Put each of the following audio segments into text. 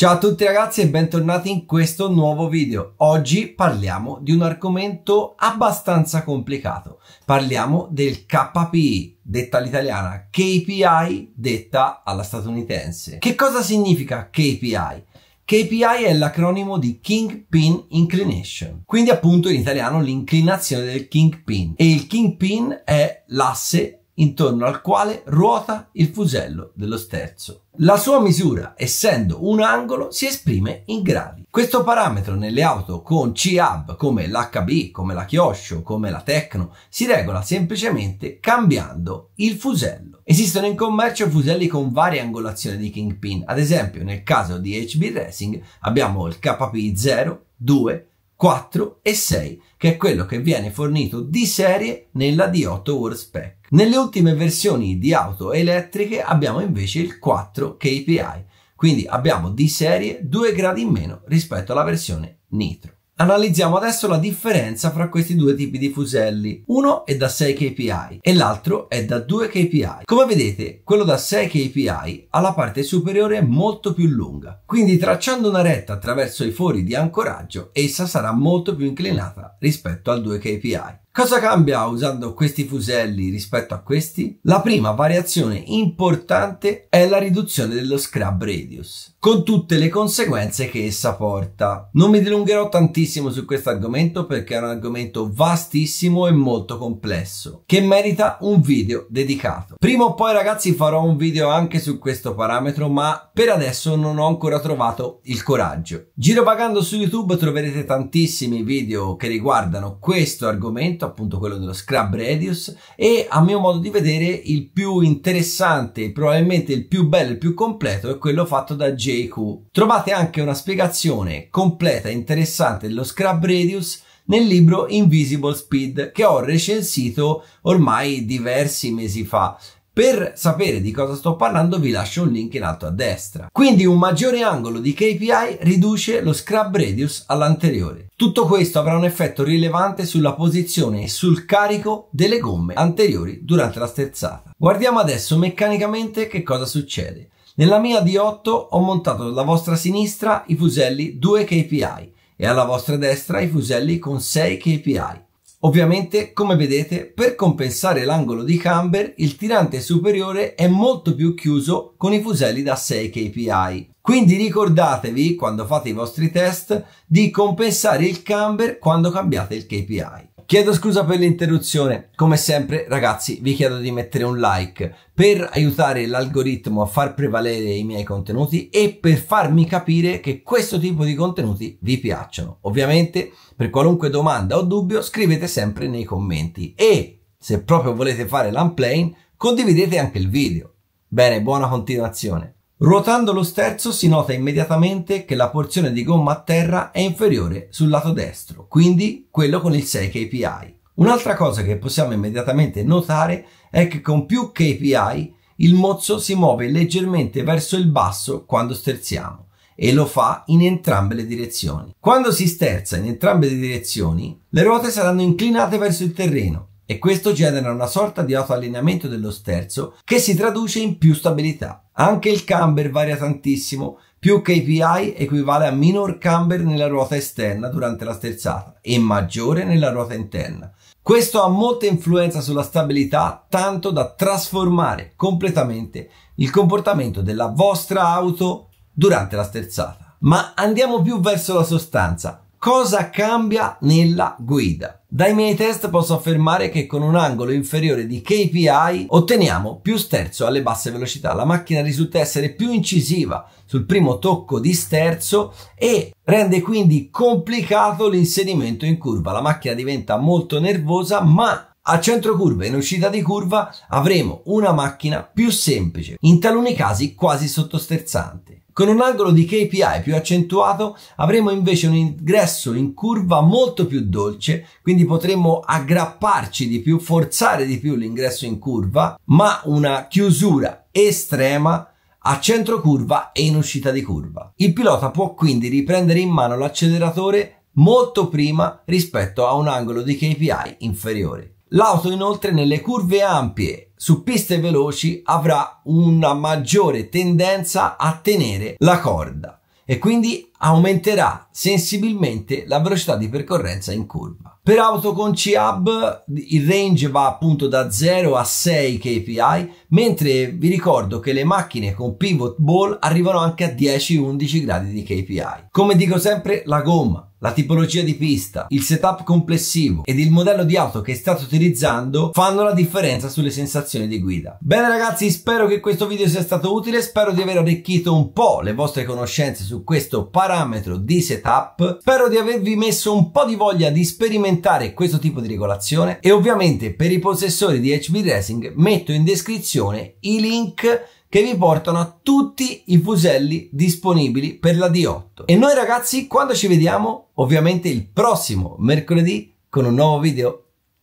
Ciao a tutti ragazzi e bentornati in questo nuovo video. Oggi parliamo di un argomento abbastanza complicato. Parliamo del KPI, detta all'italiana, KPI detta alla statunitense. Che cosa significa KPI? KPI è l'acronimo di Kingpin Inclination, quindi appunto in italiano l'inclinazione del Kingpin e il Kingpin è l'asse intorno al quale ruota il fusello dello sterzo. La sua misura, essendo un angolo, si esprime in gradi. Questo parametro nelle auto con C-Hub come l'HB, come la Kyosho, come la Tecno, si regola semplicemente cambiando il fusello. Esistono in commercio fuselli con varie angolazioni di kingpin, ad esempio nel caso di HB Racing abbiamo il KP0, 2, 4 e 6, che è quello che viene fornito di serie nella D8 Warspec. Nelle ultime versioni di auto elettriche abbiamo invece il 4 KPI, quindi abbiamo di serie 2 gradi in meno rispetto alla versione nitro. Analizziamo adesso la differenza fra questi due tipi di fuselli. Uno è da 6 KPI e l'altro è da 2 KPI. Come vedete, quello da 6 KPI ha la parte superiore molto più lunga. Quindi tracciando una retta attraverso i fori di ancoraggio, essa sarà molto più inclinata rispetto al 2 KPI. Cosa cambia usando questi fuselli rispetto a questi? La prima variazione importante è la riduzione dello scrub radius, con tutte le conseguenze che essa porta. Non mi dilungherò tantissimo su questo argomento perché è un argomento vastissimo e molto complesso, che merita un video dedicato. Prima o poi ragazzi farò un video anche su questo parametro, ma per adesso non ho ancora trovato il coraggio. Giro su YouTube troverete tantissimi video che riguardano questo argomento appunto quello dello scrub radius e a mio modo di vedere il più interessante, probabilmente il più bello, il più completo è quello fatto da JQ. Trovate anche una spiegazione completa e interessante dello scrub radius nel libro Invisible Speed che ho recensito ormai diversi mesi fa per sapere di cosa sto parlando vi lascio un link in alto a destra. Quindi un maggiore angolo di KPI riduce lo scrub radius all'anteriore. Tutto questo avrà un effetto rilevante sulla posizione e sul carico delle gomme anteriori durante la sterzata. Guardiamo adesso meccanicamente che cosa succede. Nella mia D8 ho montato alla vostra sinistra i fuselli 2 KPI e alla vostra destra i fuselli con 6 KPI. Ovviamente, come vedete, per compensare l'angolo di camber, il tirante superiore è molto più chiuso con i fuselli da 6 kpi. Quindi ricordatevi, quando fate i vostri test, di compensare il camber quando cambiate il KPI. Chiedo scusa per l'interruzione, come sempre ragazzi vi chiedo di mettere un like per aiutare l'algoritmo a far prevalere i miei contenuti e per farmi capire che questo tipo di contenuti vi piacciono. Ovviamente per qualunque domanda o dubbio scrivete sempre nei commenti e se proprio volete fare l'unplane condividete anche il video. Bene, buona continuazione. Ruotando lo sterzo si nota immediatamente che la porzione di gomma a terra è inferiore sul lato destro, quindi quello con il 6 KPI. Un'altra cosa che possiamo immediatamente notare è che con più KPI il mozzo si muove leggermente verso il basso quando sterziamo e lo fa in entrambe le direzioni. Quando si sterza in entrambe le direzioni, le ruote saranno inclinate verso il terreno e questo genera una sorta di autoallineamento dello sterzo che si traduce in più stabilità. Anche il camber varia tantissimo, più KPI equivale a minor camber nella ruota esterna durante la sterzata e maggiore nella ruota interna. Questo ha molta influenza sulla stabilità, tanto da trasformare completamente il comportamento della vostra auto durante la sterzata. Ma andiamo più verso la sostanza. Cosa cambia nella guida? Dai miei test posso affermare che con un angolo inferiore di KPI otteniamo più sterzo alle basse velocità. La macchina risulta essere più incisiva sul primo tocco di sterzo e rende quindi complicato l'inserimento in curva. La macchina diventa molto nervosa, ma a centro curva e in uscita di curva avremo una macchina più semplice, in taluni casi quasi sottosterzante. Con un angolo di KPI più accentuato avremo invece un ingresso in curva molto più dolce, quindi potremo aggrapparci di più, forzare di più l'ingresso in curva, ma una chiusura estrema a centro curva e in uscita di curva. Il pilota può quindi riprendere in mano l'acceleratore molto prima rispetto a un angolo di KPI inferiore. L'auto inoltre nelle curve ampie su piste veloci avrà una maggiore tendenza a tenere la corda e quindi aumenterà sensibilmente la velocità di percorrenza in curva. Per auto con C-Hub il range va appunto da 0 a 6 kpi, mentre vi ricordo che le macchine con pivot ball arrivano anche a 10-11 gradi di kpi. Come dico sempre, la gomma, la tipologia di pista, il setup complessivo ed il modello di auto che state utilizzando fanno la differenza sulle sensazioni di guida. Bene ragazzi, spero che questo video sia stato utile, spero di aver arricchito un po' le vostre conoscenze su questo parametro parametro di setup. Spero di avervi messo un po' di voglia di sperimentare questo tipo di regolazione e ovviamente per i possessori di HB Racing metto in descrizione i link che vi portano a tutti i fuselli disponibili per la D8. E noi ragazzi, quando ci vediamo, ovviamente il prossimo mercoledì con un nuovo video.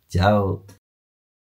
Ciao!